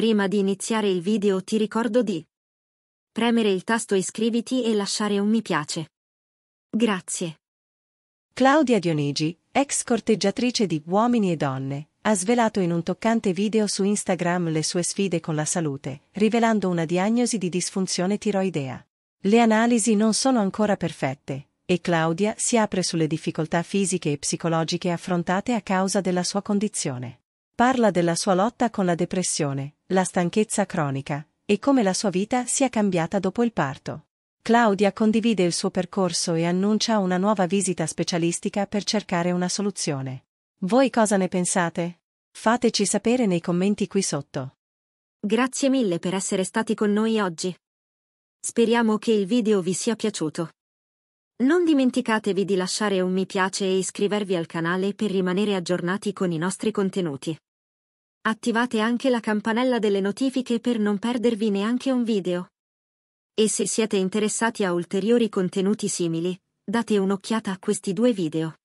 Prima di iniziare il video ti ricordo di premere il tasto iscriviti e lasciare un mi piace. Grazie. Claudia Dionigi, ex corteggiatrice di Uomini e Donne, ha svelato in un toccante video su Instagram le sue sfide con la salute, rivelando una diagnosi di disfunzione tiroidea. Le analisi non sono ancora perfette, e Claudia si apre sulle difficoltà fisiche e psicologiche affrontate a causa della sua condizione. Parla della sua lotta con la depressione, la stanchezza cronica e come la sua vita sia cambiata dopo il parto. Claudia condivide il suo percorso e annuncia una nuova visita specialistica per cercare una soluzione. Voi cosa ne pensate? Fateci sapere nei commenti qui sotto. Grazie mille per essere stati con noi oggi. Speriamo che il video vi sia piaciuto. Non dimenticatevi di lasciare un mi piace e iscrivervi al canale per rimanere aggiornati con i nostri contenuti. Attivate anche la campanella delle notifiche per non perdervi neanche un video. E se siete interessati a ulteriori contenuti simili, date un'occhiata a questi due video.